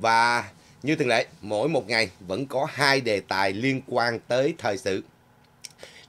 Và như thường lệ, mỗi một ngày vẫn có hai đề tài liên quan tới thời sự.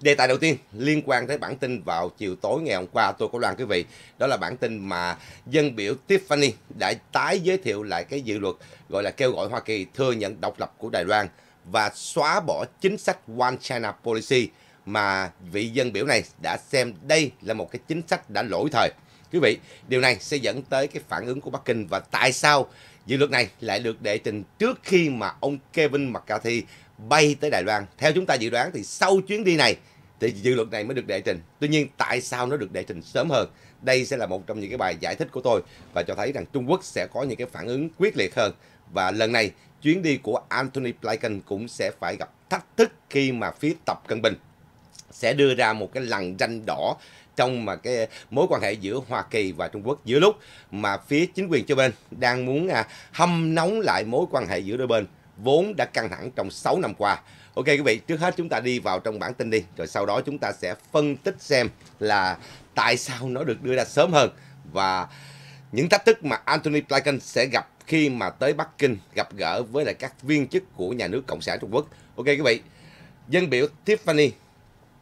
Đề tài đầu tiên liên quan tới bản tin vào chiều tối ngày hôm qua tôi có loan quý vị. Đó là bản tin mà dân biểu Tiffany đã tái giới thiệu lại cái dự luật gọi là kêu gọi Hoa Kỳ thừa nhận độc lập của Đài Loan và xóa bỏ chính sách One China Policy mà vị dân biểu này đã xem đây là một cái chính sách đã lỗi thời. Quý vị, điều này sẽ dẫn tới cái phản ứng của Bắc Kinh và tại sao Dự luật này lại được đệ trình trước khi mà ông Kevin McCarthy bay tới Đài Loan. Theo chúng ta dự đoán thì sau chuyến đi này thì dự luật này mới được đệ trình. Tuy nhiên tại sao nó được đệ trình sớm hơn? Đây sẽ là một trong những cái bài giải thích của tôi và cho thấy rằng Trung Quốc sẽ có những cái phản ứng quyết liệt hơn. Và lần này chuyến đi của Anthony Blinken cũng sẽ phải gặp thách thức khi mà phía tập cận bình sẽ đưa ra một cái lằn ranh đỏ trong mà cái mối quan hệ giữa Hoa Kỳ và Trung Quốc giữa lúc mà phía chính quyền cho bên đang muốn à, hâm nóng lại mối quan hệ giữa đôi bên vốn đã căng thẳng trong 6 năm qua. Ok quý vị, trước hết chúng ta đi vào trong bản tin đi, rồi sau đó chúng ta sẽ phân tích xem là tại sao nó được đưa ra sớm hơn và những thách thức mà Anthony Blinken sẽ gặp khi mà tới Bắc Kinh gặp gỡ với lại các viên chức của nhà nước Cộng sản Trung Quốc. Ok quý vị, dân biểu Tiffany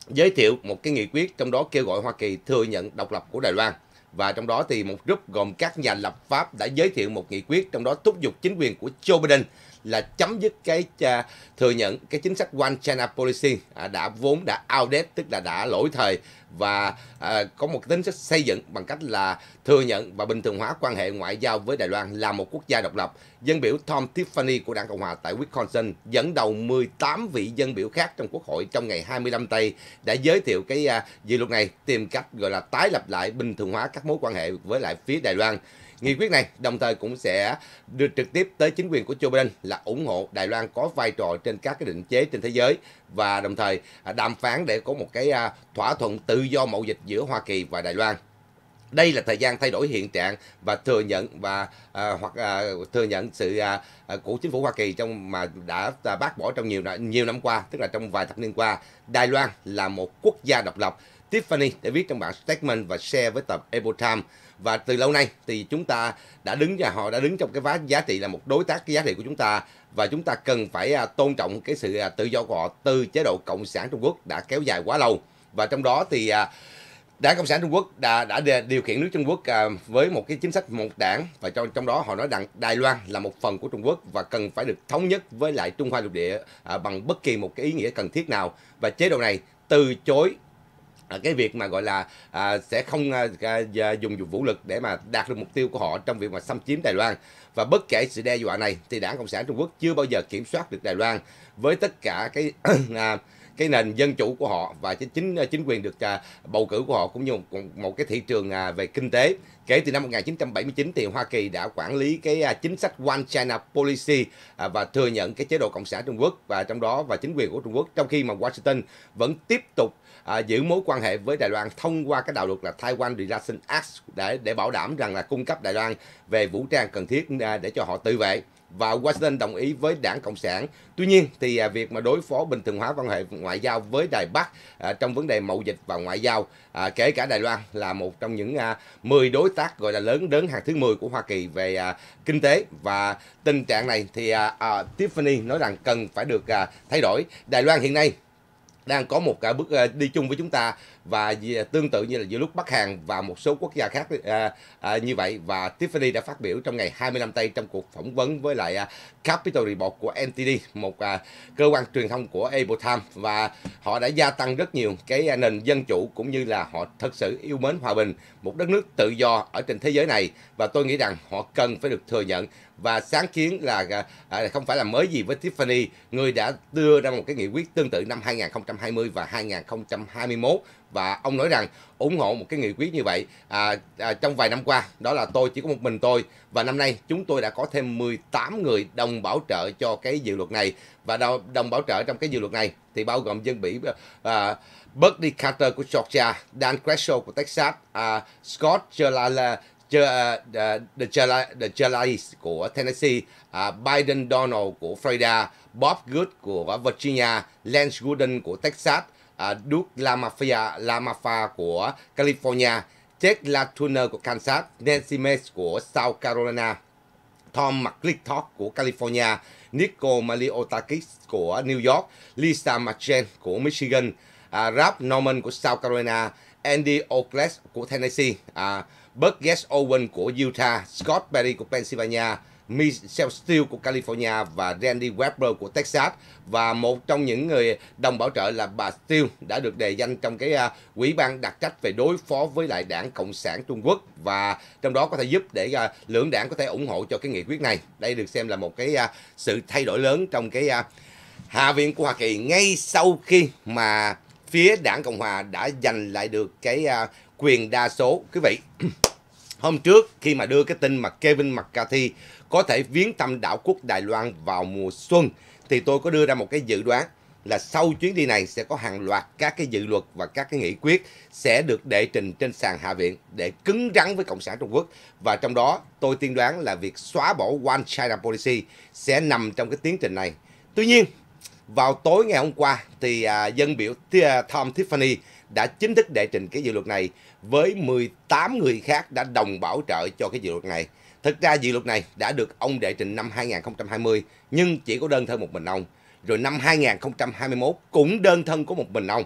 giới thiệu một cái nghị quyết trong đó kêu gọi Hoa Kỳ thừa nhận độc lập của Đài Loan và trong đó thì một group gồm các nhà lập pháp đã giới thiệu một nghị quyết trong đó thúc giục chính quyền của Joe Biden là chấm dứt cái à, thừa nhận cái chính sách One China Policy à, đã vốn đã outdated tức là đã lỗi thời và à, có một tính chất xây dựng bằng cách là thừa nhận và bình thường hóa quan hệ ngoại giao với Đài Loan là một quốc gia độc lập. Dân biểu Tom Tiffany của Đảng Cộng hòa tại Wisconsin dẫn đầu 18 vị dân biểu khác trong Quốc hội trong ngày 25 Tây đã giới thiệu cái dự luật này tìm cách gọi là tái lập lại bình thường hóa các mối quan hệ với lại phía Đài Loan. Nghị quyết này đồng thời cũng sẽ được trực tiếp tới chính quyền của Joe Biden là ủng hộ Đài Loan có vai trò trên các cái định chế trên thế giới và đồng thời à, đàm phán để có một cái à, thỏa thuận tự do mậu dịch giữa Hoa Kỳ và Đài Loan đây là thời gian thay đổi hiện trạng và thừa nhận và à, hoặc à, thừa nhận sự à, à của chính phủ Hoa Kỳ trong mà đã à, bác bỏ trong nhiều nhiều năm qua, tức là trong vài thập niên qua, Đài Loan là một quốc gia độc lập Tiffany đã viết trong bản statement và share với tập Epoch Times. Và từ lâu nay thì chúng ta đã đứng và họ đã đứng trong cái vá giá trị là một đối tác cái giá trị của chúng ta và chúng ta cần phải à, tôn trọng cái sự à, tự do của họ từ chế độ cộng sản Trung Quốc đã kéo dài quá lâu. Và trong đó thì à, Đảng Cộng sản Trung Quốc đã, đã điều khiển nước Trung Quốc với một cái chính sách một đảng và trong trong đó họ nói rằng Đài Loan là một phần của Trung Quốc và cần phải được thống nhất với lại Trung Hoa lục địa bằng bất kỳ một cái ý nghĩa cần thiết nào và chế độ này từ chối À, cái việc mà gọi là à, sẽ không à, à, dùng à, dùng vũ lực để mà đạt được mục tiêu của họ trong việc mà xâm chiếm Đài Loan và bất kể sự đe dọa này thì đảng cộng sản Trung Quốc chưa bao giờ kiểm soát được Đài Loan với tất cả cái à, cái nền dân chủ của họ và chính à, chính quyền được à, bầu cử của họ cũng như một, một cái thị trường à, về kinh tế kể từ năm 1979 thì Hoa Kỳ đã quản lý cái à, chính sách One China Policy à, và thừa nhận cái chế độ cộng sản Trung Quốc và trong đó và chính quyền của Trung Quốc trong khi mà Washington vẫn tiếp tục à, giữ mối quan hệ với Đài Loan thông qua cái đạo luật là Taiwan Relations Act để để bảo đảm rằng là cung cấp Đài Loan về vũ trang cần thiết à, để cho họ tự vệ và Washington đồng ý với đảng Cộng sản. Tuy nhiên thì à, việc mà đối phó bình thường hóa quan hệ ngoại giao với Đài Bắc à, trong vấn đề mậu dịch và ngoại giao, à, kể cả Đài Loan là một trong những à, 10 đối tác gọi là lớn đến hàng thứ 10 của Hoa Kỳ về à, kinh tế và tình trạng này thì à, à, Tiffany nói rằng cần phải được à, thay đổi. Đài Loan hiện nay đang có một cả bước ờ, đi chung với chúng ta và à, tương tự như là giữa lúc Bắc Hàn và một số quốc gia khác à, à, như vậy và Tiffany đã phát biểu trong ngày 25 tây trong cuộc phỏng vấn với lại à, Capital Report của NTD một à, cơ quan truyền thông của Able Time và họ đã gia tăng rất nhiều cái à, nền dân chủ cũng như là họ thật sự yêu mến hòa bình một đất nước tự do ở trên thế giới này và tôi nghĩ rằng họ cần phải được thừa nhận và sáng kiến là à, à không phải là mới gì với Tiffany người đã đưa ra một cái nghị quyết tương tự năm 2020 và 2021 và ông nói rằng ủng hộ một cái nghị quyết như vậy à, à, trong vài năm qua đó là tôi chỉ có một mình tôi và năm nay chúng tôi đã có thêm 18 người đồng bảo trợ cho cái dự luật này và đồng, đồng bảo trợ trong cái dự luật này thì bao gồm dân Mỹ à, Bernie Carter của Georgia, Dan Crenshaw của Texas, à, Scott Gelala The Chalalis à, à, của Tennessee, uh, Biden Donald của Florida, Bob Good của Virginia, Lance Gooden của Texas, À, Duke La Mafia, La Mafia của California, Jack LaTuna của Kansas, Nancy Mace của South Carolina, Tom McClintock của California, Nico Maliotakis của New York, Lisa Machen của Michigan, à, Norman của South Carolina, Andy O'Glass của Tennessee, à, Burgess Owen của Utah, Scott Perry của Pennsylvania, Michelle Steele của California và Randy Weber của Texas và một trong những người đồng bảo trợ là bà Steele đã được đề danh trong cái à, quỹ ban đặc trách về đối phó với lại đảng Cộng sản Trung Quốc và trong đó có thể giúp để à, lưỡng đảng có thể ủng hộ cho cái nghị quyết này. Đây được xem là một cái à, sự thay đổi lớn trong cái Hạ viện của Hoa Kỳ ngay sau khi mà phía đảng Cộng Hòa đã giành lại được cái quyền đa số quý vị hôm trước khi mà đưa cái tin mà Kevin McCarthy có thể viếng thăm đảo quốc Đài Loan vào mùa xuân thì tôi có đưa ra một cái dự đoán là sau chuyến đi này sẽ có hàng loạt các cái dự luật và các cái nghị quyết sẽ được đệ trình trên sàn Hạ viện để cứng rắn với Cộng sản Trung Quốc. Và trong đó tôi tiên đoán là việc xóa bỏ One China Policy sẽ nằm trong cái tiến trình này. Tuy nhiên, vào tối ngày hôm qua thì à, dân biểu à, Tom Tiffany đã chính thức đệ trình cái dự luật này với 18 người khác đã đồng bảo trợ cho cái dự luật này. Thực ra dự luật này đã được ông đệ trình năm 2020 nhưng chỉ có đơn thân một mình ông. Rồi năm 2021 cũng đơn thân của một mình ông.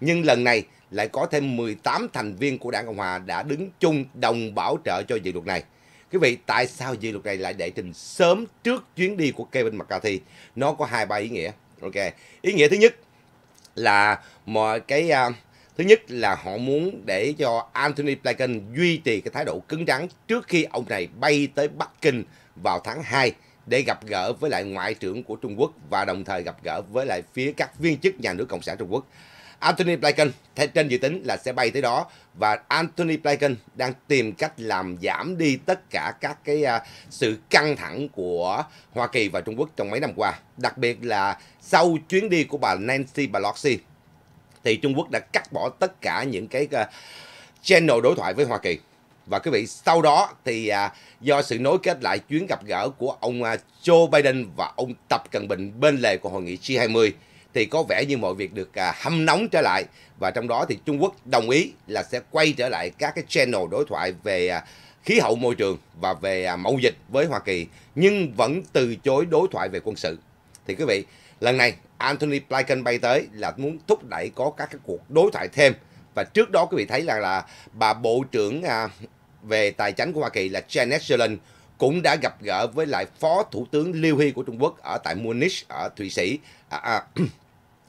Nhưng lần này lại có thêm 18 thành viên của Đảng Cộng Hòa đã đứng chung đồng bảo trợ cho dự luật này. Quý vị, tại sao dự luật này lại đệ trình sớm trước chuyến đi của Kevin McCarthy? Nó có hai ba ý nghĩa. Ok. Ý nghĩa thứ nhất là mọi cái uh, Thứ nhất là họ muốn để cho Anthony Blinken duy trì cái thái độ cứng rắn trước khi ông này bay tới Bắc Kinh vào tháng 2 để gặp gỡ với lại ngoại trưởng của Trung Quốc và đồng thời gặp gỡ với lại phía các viên chức nhà nước Cộng sản Trung Quốc. Anthony Blinken trên dự tính là sẽ bay tới đó và Anthony Blinken đang tìm cách làm giảm đi tất cả các cái à, sự căng thẳng của Hoa Kỳ và Trung Quốc trong mấy năm qua, đặc biệt là sau chuyến đi của bà Nancy Pelosi thì Trung Quốc đã cắt bỏ tất cả những cái ờ, channel đối thoại với Hoa Kỳ. Và quý vị, sau đó thì à, do sự nối kết lại chuyến gặp gỡ của ông à, Joe Biden và ông Tập Cận Bình bên lề của hội nghị G20 thì có vẻ như mọi việc được à, hâm nóng trở lại và trong đó thì Trung Quốc đồng ý là sẽ quay trở lại các cái channel đối thoại về à, khí hậu môi trường và về à, mậu dịch với Hoa Kỳ nhưng vẫn từ chối đối thoại về quân sự. Thì quý vị, lần này Anthony Blinken bay tới là muốn thúc đẩy có các cái cuộc đối thoại thêm và trước đó quý vị thấy là là bà bộ trưởng à, về tài chính của Hoa Kỳ là Janet Yellen cũng đã gặp gỡ với lại phó thủ tướng Liu He của Trung Quốc ở tại Munich ở Thụy Sĩ à, à,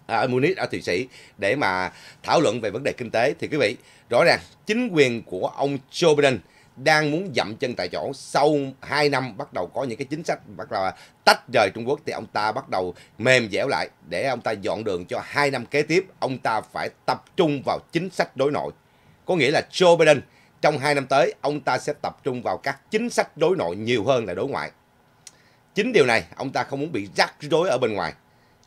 ở Munich ở Thụy Sĩ để mà thảo luận về vấn đề kinh tế thì quý vị rõ ràng chính quyền của ông Joe Biden đang muốn dậm chân tại chỗ sau 2 năm bắt đầu có những cái chính sách bắt đầu tách rời Trung Quốc thì ông ta bắt đầu mềm dẻo lại để ông ta dọn đường cho 2 năm kế tiếp ông ta phải tập trung vào chính sách đối nội có nghĩa là Joe Biden trong 2 năm tới ông ta sẽ tập trung vào các chính sách đối nội nhiều hơn là đối ngoại chính điều này ông ta không muốn bị rắc rối ở bên ngoài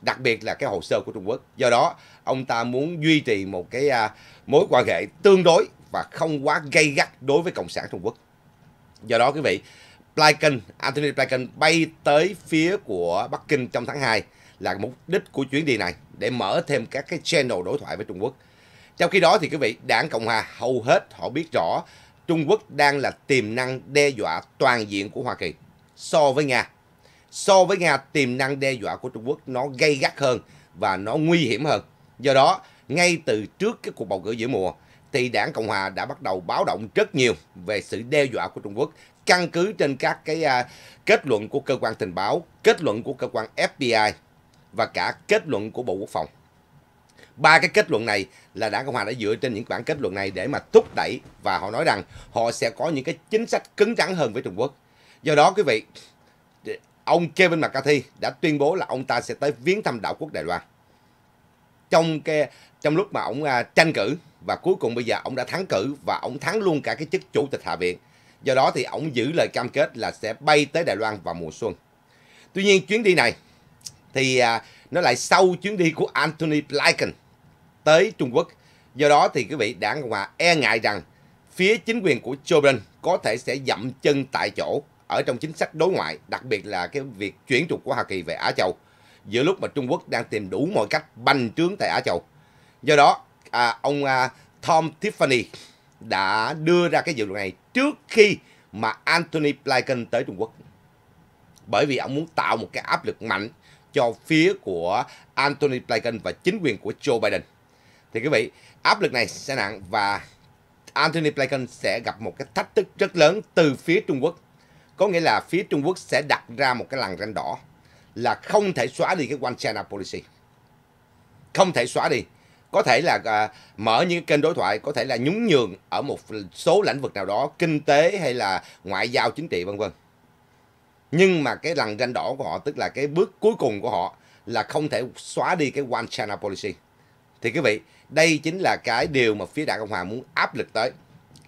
đặc biệt là cái hồ sơ của Trung Quốc do đó ông ta muốn duy trì một cái à, mối quan hệ tương đối và không quá gây gắt đối với Cộng sản Trung Quốc. Do đó quý vị, Blinken, Anthony Blinken bay tới phía của Bắc Kinh trong tháng 2 là mục đích của chuyến đi này để mở thêm các cái channel đối thoại với Trung Quốc. Trong khi đó thì quý vị, đảng Cộng Hòa hầu hết họ biết rõ Trung Quốc đang là tiềm năng đe dọa toàn diện của Hoa Kỳ so với Nga. So với Nga, tiềm năng đe dọa của Trung Quốc nó gây gắt hơn và nó nguy hiểm hơn. Do đó, ngay từ trước cái cuộc bầu cử giữa mùa, thì đảng Cộng Hòa đã bắt đầu báo động rất nhiều về sự đe dọa của Trung Quốc căn cứ trên các cái uh, kết luận của cơ quan tình báo, kết luận của cơ quan FBI và cả kết luận của Bộ Quốc phòng. Ba cái kết luận này là Đảng Cộng Hòa đã dựa trên những bản kết luận này để mà thúc đẩy và họ nói rằng họ sẽ có những cái chính sách cứng rắn hơn với Trung Quốc. Do đó quý vị, ông Kevin McCarthy đã tuyên bố là ông ta sẽ tới viếng thăm đảo quốc Đài Loan. Trong cái trong lúc mà ông uh, tranh cử và cuối cùng bây giờ ông đã thắng cử và ông thắng luôn cả cái chức chủ tịch hạ viện. Do đó thì ông giữ lời cam kết là sẽ bay tới Đài Loan vào mùa xuân. Tuy nhiên chuyến đi này thì à, nó lại sau chuyến đi của Anthony Blinken tới Trung Quốc. Do đó thì quý vị đảng Cộng hòa e ngại rằng phía chính quyền của Joe Biden có thể sẽ dậm chân tại chỗ ở trong chính sách đối ngoại, đặc biệt là cái việc chuyển trục của Hoa Kỳ về Á Châu, giữa lúc mà Trung Quốc đang tìm đủ mọi cách banh trướng tại Á Châu. Do đó, à, ông à, Tom Tiffany đã đưa ra cái dự luật này trước khi mà Anthony Blinken tới Trung Quốc. Bởi vì ông muốn tạo một cái áp lực mạnh cho phía của Anthony Blinken và chính quyền của Joe Biden. Thì quý vị, áp lực này sẽ nặng và Anthony Blinken sẽ gặp một cái thách thức rất lớn từ phía Trung Quốc. Có nghĩa là phía Trung Quốc sẽ đặt ra một cái làn ranh đỏ là không thể xóa đi cái One China Policy. Không thể xóa đi có thể là à, mở những kênh đối thoại có thể là nhún nhường ở một số lĩnh vực nào đó kinh tế hay là ngoại giao chính trị vân vân nhưng mà cái lằn ranh đỏ của họ tức là cái bước cuối cùng của họ là không thể xóa đi cái one China policy thì quý vị đây chính là cái điều mà phía đảng cộng hòa muốn áp lực tới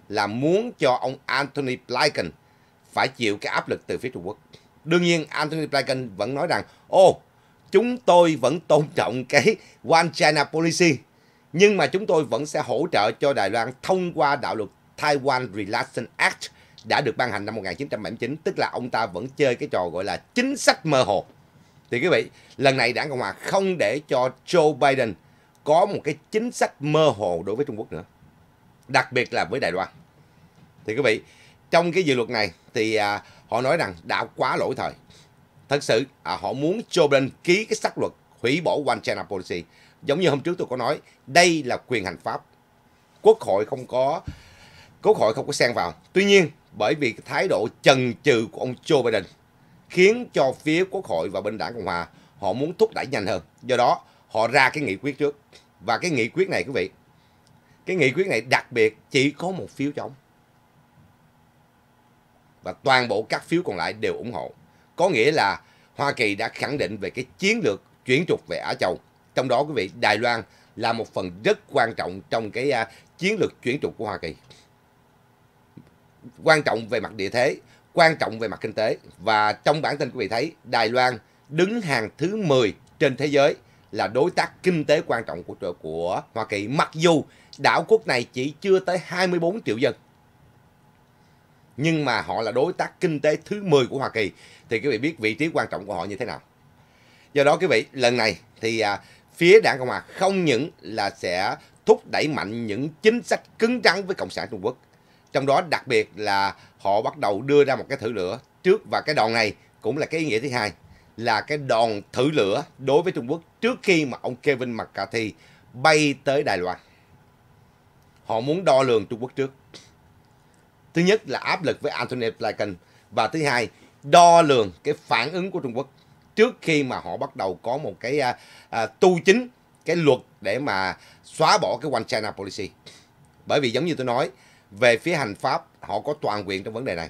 là muốn cho ông Anthony Blinken phải chịu cái áp lực từ phía Trung Quốc. Đương nhiên Anthony Blinken vẫn nói rằng ô chúng tôi vẫn tôn trọng cái One China Policy nhưng mà chúng tôi vẫn sẽ hỗ trợ cho Đài Loan thông qua đạo luật Taiwan Relaxation Act đã được ban hành năm 1979, tức là ông ta vẫn chơi cái trò gọi là chính sách mơ hồ. Thì quý vị, lần này đảng Cộng hòa không để cho Joe Biden có một cái chính sách mơ hồ đối với Trung Quốc nữa. Đặc biệt là với Đài Loan. Thì quý vị, trong cái dự luật này thì à, họ nói rằng đã quá lỗi thời. Thật sự à, họ muốn Joe Biden ký cái sắc luật hủy bỏ One China Policy Giống như hôm trước tôi có nói, đây là quyền hành pháp. Quốc hội không có quốc hội không có xen vào. Tuy nhiên, bởi vì thái độ chần chừ của ông Joe Biden khiến cho phía quốc hội và bên đảng Cộng hòa họ muốn thúc đẩy nhanh hơn. Do đó, họ ra cái nghị quyết trước. Và cái nghị quyết này quý vị, cái nghị quyết này đặc biệt chỉ có một phiếu chống. Và toàn bộ các phiếu còn lại đều ủng hộ. Có nghĩa là Hoa Kỳ đã khẳng định về cái chiến lược chuyển trục về Á Châu trong đó quý vị Đài Loan là một phần rất quan trọng trong cái uh, chiến lược chuyển trục của Hoa Kỳ quan trọng về mặt địa thế quan trọng về mặt kinh tế và trong bản tin quý vị thấy Đài Loan đứng hàng thứ 10 trên thế giới là đối tác kinh tế quan trọng của của Hoa Kỳ mặc dù đảo quốc này chỉ chưa tới 24 triệu dân nhưng mà họ là đối tác kinh tế thứ 10 của Hoa Kỳ thì quý vị biết vị trí quan trọng của họ như thế nào do đó quý vị lần này thì à, phía đảng Cộng hòa không những là sẽ thúc đẩy mạnh những chính sách cứng rắn với Cộng sản Trung Quốc. Trong đó đặc biệt là họ bắt đầu đưa ra một cái thử lửa trước và cái đòn này cũng là cái ý nghĩa thứ hai là cái đòn thử lửa đối với Trung Quốc trước khi mà ông Kevin McCarthy bay tới Đài Loan. Họ muốn đo lường Trung Quốc trước. Thứ nhất là áp lực với Antony Blinken và thứ hai đo lường cái phản ứng của Trung Quốc trước khi mà họ bắt đầu có một cái à, à, tu chính cái luật để mà xóa bỏ cái one China policy bởi vì giống như tôi nói về phía hành pháp họ có toàn quyền trong vấn đề này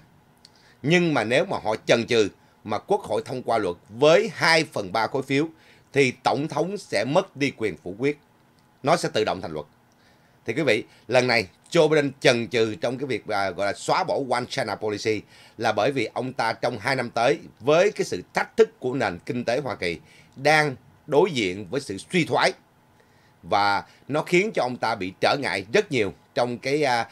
nhưng mà nếu mà họ chần chừ mà quốc hội thông qua luật với 2 phần 3 khối phiếu thì tổng thống sẽ mất đi quyền phủ quyết nó sẽ tự động thành luật thì quý vị lần này Joe Biden chần chừ trong cái việc à, gọi là xóa bỏ One China Policy là bởi vì ông ta trong 2 năm tới với cái sự thách thức của nền kinh tế Hoa Kỳ đang đối diện với sự suy thoái và nó khiến cho ông ta bị trở ngại rất nhiều trong cái à,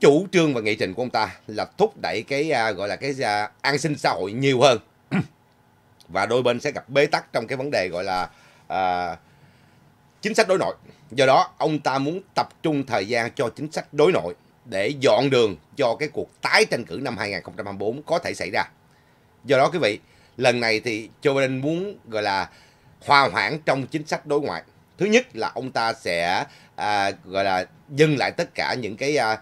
chủ trương và nghị trình của ông ta là thúc đẩy cái à, gọi là cái an sinh xã hội nhiều hơn và đôi bên sẽ gặp bế tắc trong cái vấn đề gọi là à, chính sách đối nội. Do đó, ông ta muốn tập trung thời gian cho chính sách đối nội để dọn đường cho cái cuộc tái tranh cử năm 2024 có thể xảy ra. Do đó quý vị, lần này thì Joe Biden muốn gọi là hòa hoãn trong chính sách đối ngoại. Thứ nhất là ông ta sẽ à, gọi là dừng lại tất cả những cái à,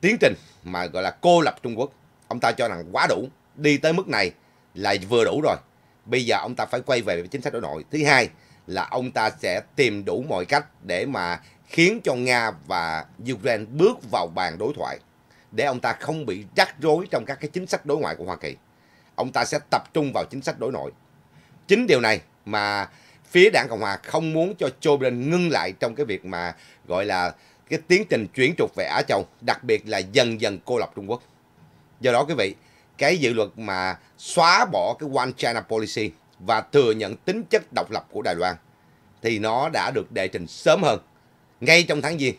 tiến trình mà gọi là cô lập Trung Quốc. Ông ta cho rằng quá đủ, đi tới mức này là vừa đủ rồi. Bây giờ ông ta phải quay về với chính sách đối nội. Thứ hai là ông ta sẽ tìm đủ mọi cách để mà khiến cho Nga và Ukraine bước vào bàn đối thoại để ông ta không bị rắc rối trong các cái chính sách đối ngoại của Hoa Kỳ. Ông ta sẽ tập trung vào chính sách đối nội. Chính điều này mà phía đảng Cộng Hòa không muốn cho Joe Biden ngưng lại trong cái việc mà gọi là cái tiến trình chuyển trục về Á Châu, đặc biệt là dần dần cô lập Trung Quốc. Do đó quý vị, cái dự luật mà xóa bỏ cái One China Policy và thừa nhận tính chất độc lập của Đài Loan thì nó đã được đệ trình sớm hơn ngay trong tháng Giêng.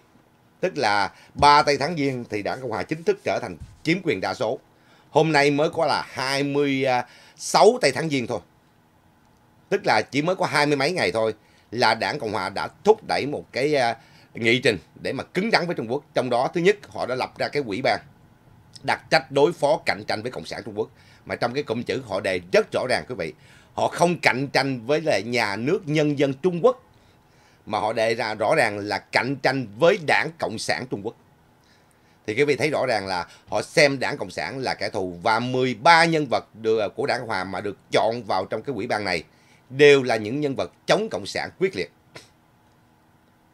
Tức là ba Tây tháng Giêng thì Đảng Cộng hòa chính thức trở thành chiếm quyền đa số. Hôm nay mới có là 26 Tây tháng Giêng thôi. Tức là chỉ mới có hai mươi mấy ngày thôi là Đảng Cộng hòa đã thúc đẩy một cái à, nghị trình để mà cứng rắn với Trung Quốc. Trong đó thứ nhất họ đã lập ra cái quỹ ban đặc trách đối phó cạnh tranh với Cộng sản Trung Quốc. Mà trong cái cụm chữ họ đề rất rõ ràng quý vị họ không cạnh tranh với lại nhà nước nhân dân Trung Quốc mà họ đề ra rõ ràng là cạnh tranh với đảng Cộng sản Trung Quốc. Thì quý vị thấy rõ ràng là họ xem đảng Cộng sản là kẻ thù và 13 nhân vật của đảng Hòa mà được chọn vào trong cái quỹ ban này đều là những nhân vật chống Cộng sản quyết liệt.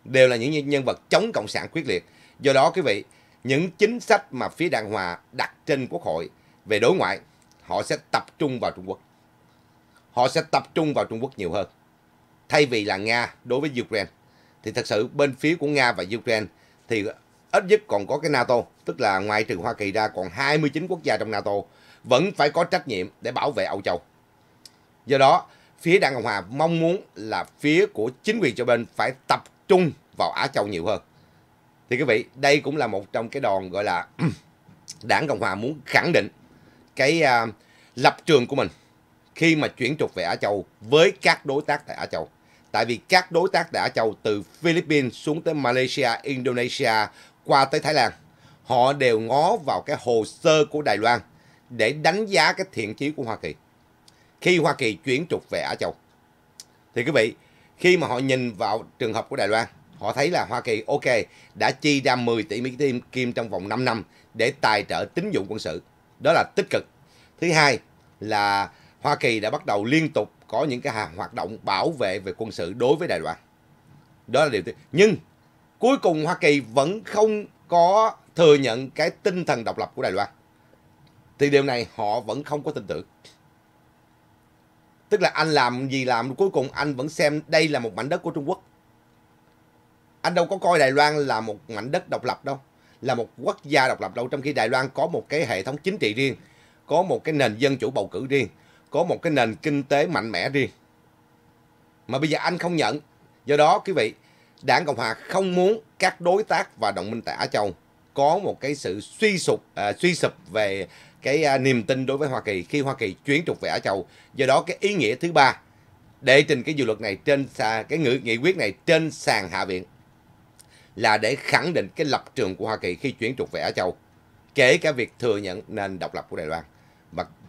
Đều là những nhân vật chống Cộng sản quyết liệt. Do đó quý vị, những chính sách mà phía đảng Hòa đặt trên quốc hội về đối ngoại, họ sẽ tập trung vào Trung Quốc họ sẽ tập trung vào Trung Quốc nhiều hơn. Thay vì là Nga đối với Ukraine, thì thật sự bên phía của Nga và Ukraine thì ít nhất còn có cái NATO, tức là ngoài trừ Hoa Kỳ ra còn 29 quốc gia trong NATO vẫn phải có trách nhiệm để bảo vệ Âu Châu. Do đó, phía Đảng Cộng Hòa mong muốn là phía của chính quyền cho bên phải tập trung vào Á Châu nhiều hơn. Thì quý vị, đây cũng là một trong cái đòn gọi là Đảng Cộng Hòa muốn khẳng định cái uh, lập trường của mình khi mà chuyển trục về Á Châu với các đối tác tại Á Châu. Tại vì các đối tác tại Á Châu từ Philippines xuống tới Malaysia, Indonesia, qua tới Thái Lan, họ đều ngó vào cái hồ sơ của Đài Loan để đánh giá cái thiện chí của Hoa Kỳ. Khi Hoa Kỳ chuyển trục về Á Châu. Thì quý vị, khi mà họ nhìn vào trường hợp của Đài Loan, họ thấy là Hoa Kỳ ok đã chi ra 10 tỷ Mỹ Kim, trong vòng 5 năm để tài trợ tín dụng quân sự. Đó là tích cực. Thứ hai là Hoa Kỳ đã bắt đầu liên tục có những cái hàng hoạt động bảo vệ về quân sự đối với Đài Loan. Đó là điều thứ. Nhưng cuối cùng Hoa Kỳ vẫn không có thừa nhận cái tinh thần độc lập của Đài Loan. Thì điều này họ vẫn không có tin tưởng. Tức là anh làm gì làm cuối cùng anh vẫn xem đây là một mảnh đất của Trung Quốc. Anh đâu có coi Đài Loan là một mảnh đất độc lập đâu. Là một quốc gia độc lập đâu. Trong khi Đài Loan có một cái hệ thống chính trị riêng. Có một cái nền dân chủ bầu cử riêng có một cái nền kinh tế mạnh mẽ riêng. Mà bây giờ Anh không nhận. Do đó quý vị, Đảng Cộng Hòa không muốn các đối tác và đồng minh tại Á Châu có một cái sự suy sụp à, suy sụp về cái à, niềm tin đối với Hoa Kỳ khi Hoa Kỳ chuyển trục về Á Châu. Do đó cái ý nghĩa thứ ba để trình cái dự luật này trên cái ngữ nghị quyết này trên sàn hạ viện là để khẳng định cái lập trường của Hoa Kỳ khi chuyển trục về Á Châu, kể cả việc thừa nhận nền độc lập của Đài Loan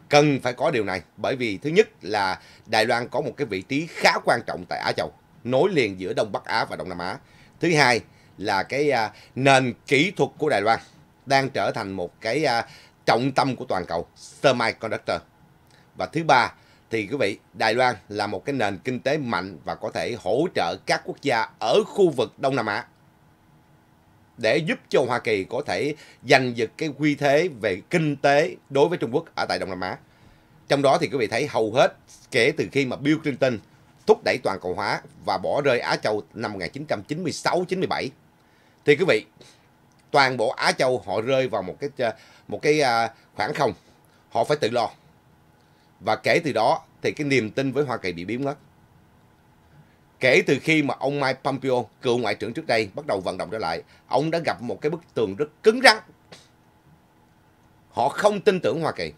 cần phải có điều này bởi vì thứ nhất là Đài Loan có một cái vị trí khá quan trọng tại Á Châu, nối liền giữa Đông Bắc Á và Đông Nam Á. Thứ hai là cái à, nền kỹ thuật của Đài Loan đang trở thành một cái à, trọng tâm của toàn cầu, semiconductor. Và thứ ba thì quý vị, Đài Loan là một cái nền kinh tế mạnh và có thể hỗ trợ các quốc gia ở khu vực Đông Nam Á để giúp cho Hoa Kỳ có thể giành giật cái quy thế về kinh tế đối với Trung Quốc ở tại Đông Nam Á. Trong đó thì quý vị thấy hầu hết kể từ khi mà Bill Clinton thúc đẩy toàn cầu hóa và bỏ rơi Á Châu năm 1996-97 thì quý vị toàn bộ Á Châu họ rơi vào một cái một cái à, khoảng không họ phải tự lo và kể từ đó thì cái niềm tin với Hoa Kỳ bị biến mất Kể từ khi mà ông Mike Pompeo, cựu ngoại trưởng trước đây, bắt đầu vận động trở lại, ông đã gặp một cái bức tường rất cứng rắn. Họ không tin tưởng Hoa Kỳ.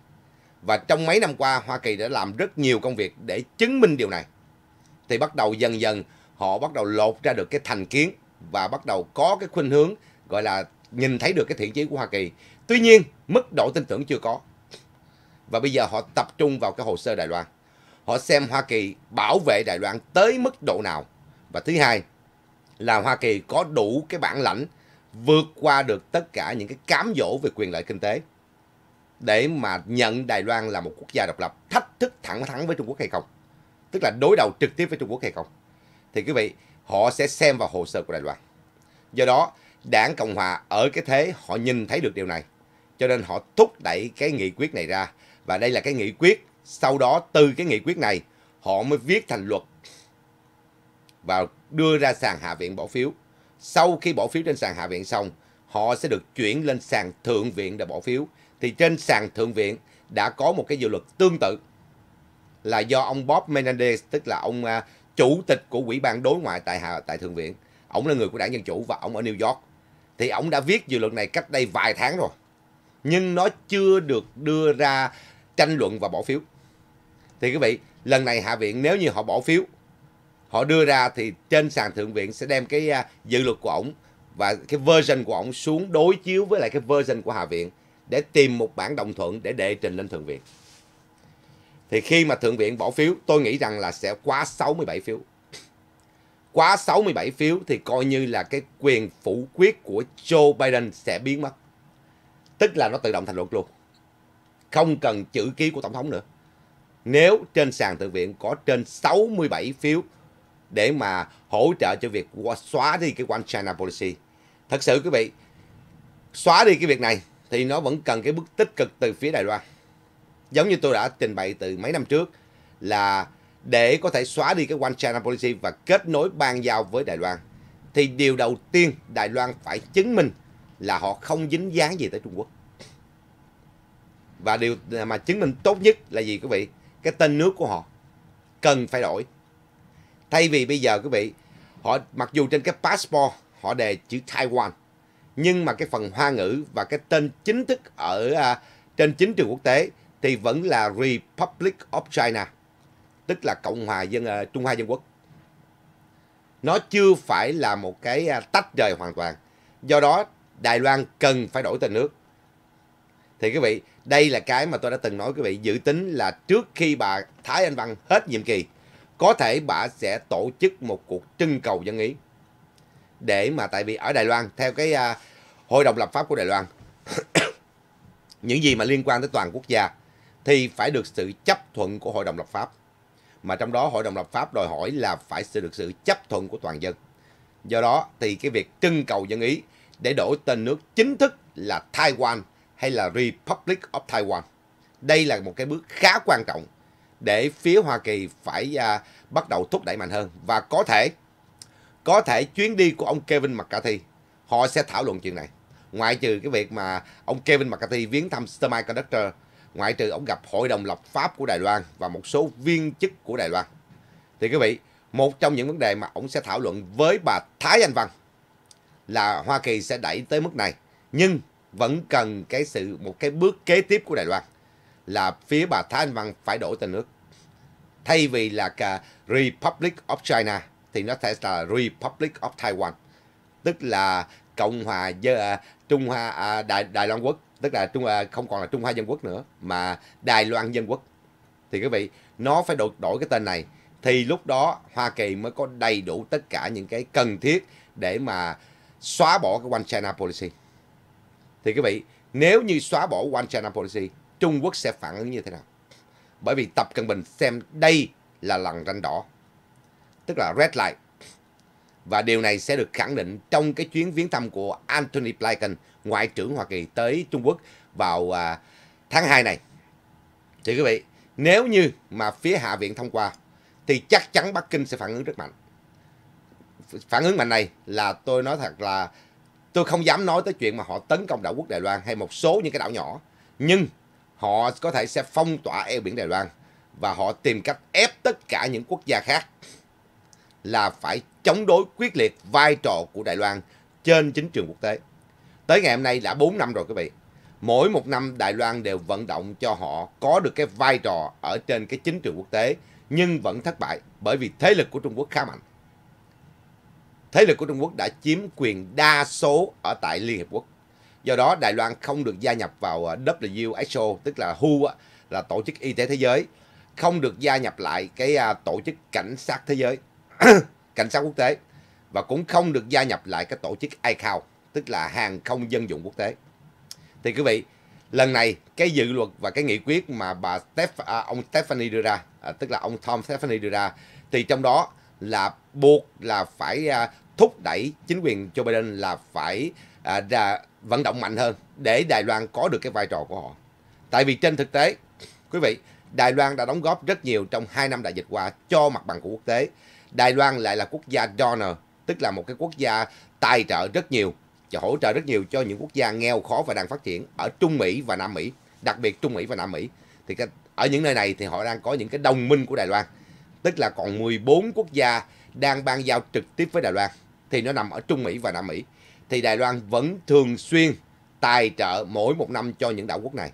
Và trong mấy năm qua, Hoa Kỳ đã làm rất nhiều công việc để chứng minh điều này. Thì bắt đầu dần dần họ bắt đầu lột ra được cái thành kiến và bắt đầu có cái khuynh hướng gọi là nhìn thấy được cái thiện chí của Hoa Kỳ. Tuy nhiên, mức độ tin tưởng chưa có. Và bây giờ họ tập trung vào cái hồ sơ Đài Loan họ xem Hoa Kỳ bảo vệ Đài Loan tới mức độ nào. Và thứ hai là Hoa Kỳ có đủ cái bản lãnh vượt qua được tất cả những cái cám dỗ về quyền lợi kinh tế để mà nhận Đài Loan là một quốc gia độc lập thách thức thẳng thắn với Trung Quốc hay không. Tức là đối đầu trực tiếp với Trung Quốc hay không. Thì quý vị, họ sẽ xem vào hồ sơ của Đài Loan. Do đó, đảng Cộng Hòa ở cái thế họ nhìn thấy được điều này. Cho nên họ thúc đẩy cái nghị quyết này ra. Và đây là cái nghị quyết sau đó từ cái nghị quyết này, họ mới viết thành luật và đưa ra sàn hạ viện bỏ phiếu. Sau khi bỏ phiếu trên sàn hạ viện xong, họ sẽ được chuyển lên sàn thượng viện để bỏ phiếu. Thì trên sàn thượng viện đã có một cái dự luật tương tự là do ông Bob Menendez, tức là ông à, chủ tịch của Ủy ban đối ngoại tại hạ tại thượng viện. Ông là người của đảng Dân Chủ và ông ở New York. Thì ông đã viết dự luật này cách đây vài tháng rồi. Nhưng nó chưa được đưa ra tranh luận và bỏ phiếu thì quý vị lần này hạ viện nếu như họ bỏ phiếu họ đưa ra thì trên sàn thượng viện sẽ đem cái à, dự luật của ổng và cái version của ổng xuống đối chiếu với lại cái version của hạ viện để tìm một bản đồng thuận để đệ trình lên thượng viện thì khi mà thượng viện bỏ phiếu tôi nghĩ rằng là sẽ quá 67 phiếu quá 67 phiếu thì coi như là cái quyền phủ quyết của Joe Biden sẽ biến mất tức là nó tự động thành luật luôn không cần chữ ký của tổng thống nữa nếu trên sàn thượng viện có trên 67 phiếu để mà hỗ trợ cho việc xóa đi cái One China Policy. Thật sự quý vị, xóa đi cái việc này thì nó vẫn cần cái bước tích cực từ phía Đài Loan. Giống như tôi đã trình bày từ mấy năm trước là để có thể xóa đi cái One China Policy và kết nối ban giao với Đài Loan thì điều đầu tiên Đài Loan phải chứng minh là họ không dính dáng gì tới Trung Quốc. Và điều mà chứng minh tốt nhất là gì quý vị? cái tên nước của họ cần phải đổi thay vì bây giờ quý vị họ mặc dù trên cái passport họ đề chữ Taiwan nhưng mà cái phần hoa ngữ và cái tên chính thức ở à, trên chính trường quốc tế thì vẫn là Republic of China tức là Cộng hòa dân à, Trung Hoa Dân Quốc nó chưa phải là một cái à, tách rời hoàn toàn do đó Đài Loan cần phải đổi tên nước thì quý vị đây là cái mà tôi đã từng nói quý vị dự tính là trước khi bà Thái Anh Văn hết nhiệm kỳ có thể bà sẽ tổ chức một cuộc trưng cầu dân ý để mà tại vì ở Đài Loan theo cái uh, hội đồng lập pháp của Đài Loan những gì mà liên quan tới toàn quốc gia thì phải được sự chấp thuận của hội đồng lập pháp mà trong đó hội đồng lập pháp đòi hỏi là phải sự được sự chấp thuận của toàn dân do đó thì cái việc trưng cầu dân ý để đổi tên nước chính thức là Taiwan hay là Republic of Taiwan. Đây là một cái bước khá quan trọng để phía Hoa Kỳ phải à, bắt đầu thúc đẩy mạnh hơn và có thể có thể chuyến đi của ông Kevin McCarthy họ sẽ thảo luận chuyện này. Ngoại trừ cái việc mà ông Kevin McCarthy viếng thăm Semiconductor, ngoại trừ ông gặp hội đồng lập pháp của Đài Loan và một số viên chức của Đài Loan. Thì quý vị, một trong những vấn đề mà ông sẽ thảo luận với bà Thái Anh Văn là Hoa Kỳ sẽ đẩy tới mức này. Nhưng vẫn cần cái sự một cái bước kế tiếp của Đài Loan là phía bà Thái Anh Văn phải đổi tên nước. Thay vì là cả Republic of China thì nó sẽ là Republic of Taiwan, tức là Cộng hòa à, Trung Hoa à, Đài Đài Loan quốc, tức là Trung à, không còn là Trung Hoa Dân quốc nữa mà Đài Loan Dân quốc. Thì quý vị, nó phải đổi, đổi cái tên này thì lúc đó Hoa Kỳ mới có đầy đủ tất cả những cái cần thiết để mà xóa bỏ cái One China Policy. Thì quý vị, nếu như xóa bỏ One China Policy, Trung Quốc sẽ phản ứng như thế nào? Bởi vì Tập Cận Bình xem đây là lần ranh đỏ, tức là red light. Và điều này sẽ được khẳng định trong cái chuyến viếng thăm của Anthony Blinken, Ngoại trưởng Hoa Kỳ tới Trung Quốc vào à, tháng 2 này. Thì quý vị, nếu như mà phía Hạ viện thông qua, thì chắc chắn Bắc Kinh sẽ phản ứng rất mạnh. Phản ứng mạnh này là tôi nói thật là tôi không dám nói tới chuyện mà họ tấn công đảo quốc Đài Loan hay một số những cái đảo nhỏ nhưng họ có thể sẽ phong tỏa eo biển Đài Loan và họ tìm cách ép tất cả những quốc gia khác là phải chống đối quyết liệt vai trò của Đài Loan trên chính trường quốc tế. Tới ngày hôm nay đã 4 năm rồi quý vị. Mỗi một năm Đài Loan đều vận động cho họ có được cái vai trò ở trên cái chính trường quốc tế nhưng vẫn thất bại bởi vì thế lực của Trung Quốc khá mạnh thế lực của Trung Quốc đã chiếm quyền đa số ở tại Liên Hiệp Quốc. Do đó, Đài Loan không được gia nhập vào ờ, WHO, tức là WHO, là Tổ chức Y tế Thế giới, không được gia nhập lại cái à, Tổ chức Cảnh sát Thế giới, Cảnh sát Quốc tế, và cũng không được gia nhập lại cái Tổ chức ICAO, tức là Hàng không Dân dụng Quốc tế. Thì quý vị, lần này cái dự luật và cái nghị quyết mà bà Steph, à, ông Stephanie đưa ra, à, tức là ông Tom Stephanie đưa ra, thì trong đó là buộc là phải à, thúc đẩy chính quyền Joe Biden là phải à, ra vận động mạnh hơn để Đài Loan có được cái vai trò của họ. Tại vì trên thực tế, quý vị, Đài Loan đã đóng góp rất nhiều trong 2 năm đại dịch qua cho mặt bằng của quốc tế. Đài Loan lại là quốc gia donor, tức là một cái quốc gia tài trợ rất nhiều và hỗ trợ rất nhiều cho những quốc gia nghèo khó và đang phát triển ở Trung Mỹ và Nam Mỹ, đặc biệt Trung Mỹ và Nam Mỹ. Thì cái, ở những nơi này thì họ đang có những cái đồng minh của Đài Loan tức là còn 14 quốc gia đang ban giao trực tiếp với Đài Loan thì nó nằm ở Trung Mỹ và Nam Mỹ thì Đài Loan vẫn thường xuyên tài trợ mỗi một năm cho những đảo quốc này.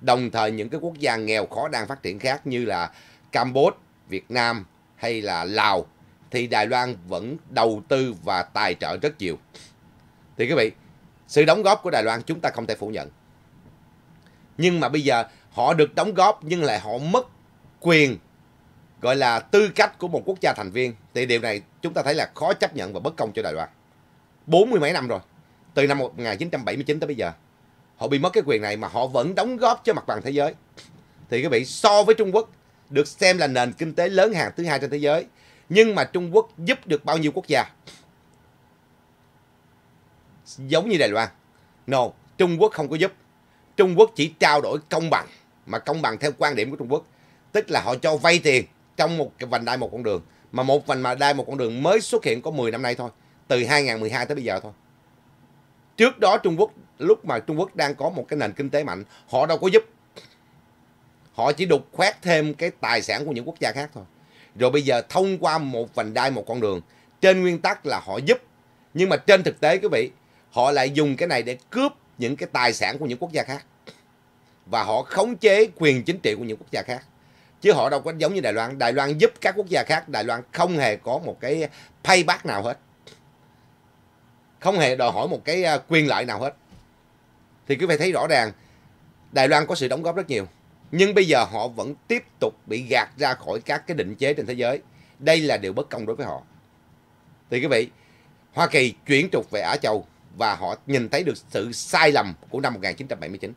Đồng thời những cái quốc gia nghèo khó đang phát triển khác như là Campuchia, Việt Nam hay là Lào thì Đài Loan vẫn đầu tư và tài trợ rất nhiều. Thì quý vị, sự đóng góp của Đài Loan chúng ta không thể phủ nhận. Nhưng mà bây giờ họ được đóng góp nhưng lại họ mất quyền gọi là tư cách của một quốc gia thành viên thì điều này chúng ta thấy là khó chấp nhận và bất công cho Đài Loan. Bốn mươi mấy năm rồi, từ năm 1979 tới bây giờ, họ bị mất cái quyền này mà họ vẫn đóng góp cho mặt bằng thế giới. Thì các vị so với Trung Quốc được xem là nền kinh tế lớn hàng thứ hai trên thế giới, nhưng mà Trung Quốc giúp được bao nhiêu quốc gia? Giống như Đài Loan. No, Trung Quốc không có giúp. Trung Quốc chỉ trao đổi công bằng, mà công bằng theo quan điểm của Trung Quốc, tức là họ cho vay tiền trong một cái vành đai một con đường mà một vành mà đai một con đường mới xuất hiện có 10 năm nay thôi từ 2012 tới bây giờ thôi trước đó Trung Quốc lúc mà Trung Quốc đang có một cái nền kinh tế mạnh họ đâu có giúp họ chỉ đục khoét thêm cái tài sản của những quốc gia khác thôi rồi bây giờ thông qua một vành đai một con đường trên nguyên tắc là họ giúp nhưng mà trên thực tế quý vị họ lại dùng cái này để cướp những cái tài sản của những quốc gia khác và họ khống chế quyền chính trị của những quốc gia khác chứ họ đâu có giống như Đài Loan Đài Loan giúp các quốc gia khác Đài Loan không hề có một cái payback nào hết không hề đòi hỏi một cái à, quyền lợi nào hết thì cứ phải thấy rõ ràng Đài Loan có sự đóng góp rất nhiều nhưng bây giờ họ vẫn tiếp tục bị gạt ra khỏi các cái định chế trên thế giới đây là điều bất công đối với họ thì quý vị Hoa Kỳ chuyển trục về Á Châu và họ nhìn thấy được sự sai lầm của năm 1979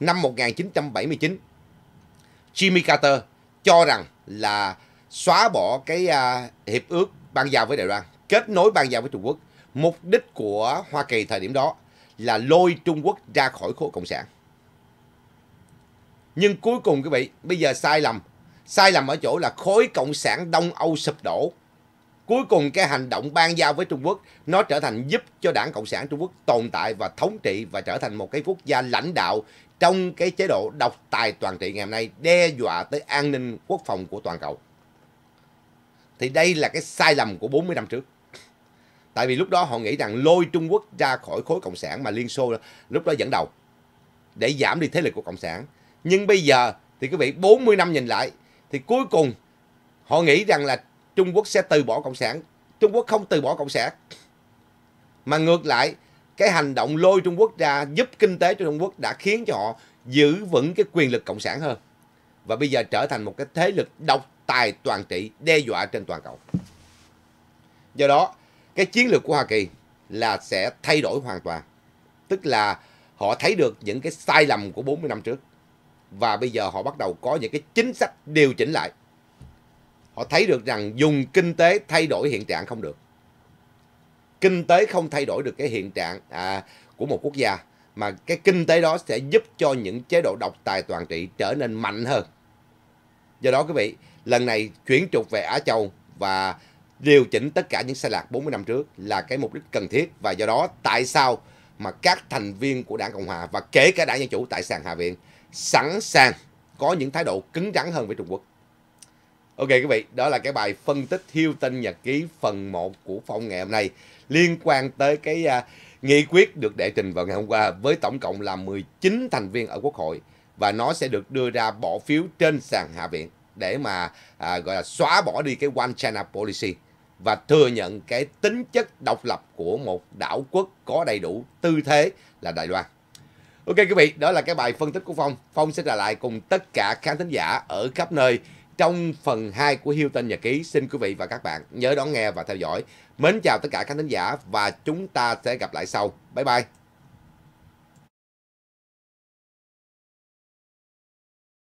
năm 1979 Jimmy Carter cho rằng là xóa bỏ cái à, hiệp ước ban giao với Đài Loan, kết nối ban giao với Trung Quốc. Mục đích của Hoa Kỳ thời điểm đó là lôi Trung Quốc ra khỏi khối cộng sản. Nhưng cuối cùng quý vị, bây giờ sai lầm. Sai lầm ở chỗ là khối cộng sản Đông Âu sụp đổ. Cuối cùng cái hành động ban giao với Trung Quốc nó trở thành giúp cho đảng Cộng sản Trung Quốc tồn tại và thống trị và trở thành một cái quốc gia lãnh đạo trong cái chế độ độc tài toàn trị ngày hôm nay đe dọa tới an ninh quốc phòng của toàn cầu. Thì đây là cái sai lầm của 40 năm trước. Tại vì lúc đó họ nghĩ rằng lôi Trung Quốc ra khỏi khối Cộng sản mà Liên Xô lúc đó dẫn đầu để giảm đi thế lực của Cộng sản. Nhưng bây giờ thì quý vị 40 năm nhìn lại thì cuối cùng họ nghĩ rằng là Trung Quốc sẽ từ bỏ Cộng sản. Trung Quốc không từ bỏ Cộng sản. Mà ngược lại cái hành động lôi Trung Quốc ra giúp kinh tế cho Trung Quốc đã khiến cho họ giữ vững cái quyền lực cộng sản hơn và bây giờ trở thành một cái thế lực độc tài toàn trị đe dọa trên toàn cầu. Do đó, cái chiến lược của Hoa Kỳ là sẽ thay đổi hoàn toàn. Tức là họ thấy được những cái sai lầm của 40 năm trước và bây giờ họ bắt đầu có những cái chính sách điều chỉnh lại. Họ thấy được rằng dùng kinh tế thay đổi hiện trạng không được kinh tế không thay đổi được cái hiện trạng à, của một quốc gia mà cái kinh tế đó sẽ giúp cho những chế độ độc tài toàn trị trở nên mạnh hơn. Do đó quý vị, lần này chuyển trục về Á Châu và điều chỉnh tất cả những sai lạc 40 năm trước là cái mục đích cần thiết và do đó tại sao mà các thành viên của Đảng Cộng hòa và kể cả Đảng Dân chủ tại sàn Hạ viện sẵn sàng có những thái độ cứng rắn hơn với Trung Quốc. Ok quý vị, đó là cái bài phân tích Hilton Nhật Ký phần 1 của Phong ngày hôm nay liên quan tới cái uh, nghị quyết được đệ trình vào ngày hôm qua với tổng cộng là 19 thành viên ở Quốc hội và nó sẽ được đưa ra bỏ phiếu trên sàn Hạ viện để mà à, gọi là xóa bỏ đi cái One China Policy và thừa nhận cái tính chất độc lập của một đảo quốc có đầy đủ tư thế là Đài Loan. Ok quý vị, đó là cái bài phân tích của Phong. Phong sẽ trả lại cùng tất cả khán thính giả ở khắp nơi trong phần 2 của Hilton Nhật Ký. Xin quý vị và các bạn nhớ đón nghe và theo dõi. Mến chào tất cả các khán giả và chúng ta sẽ gặp lại sau. Bye bye!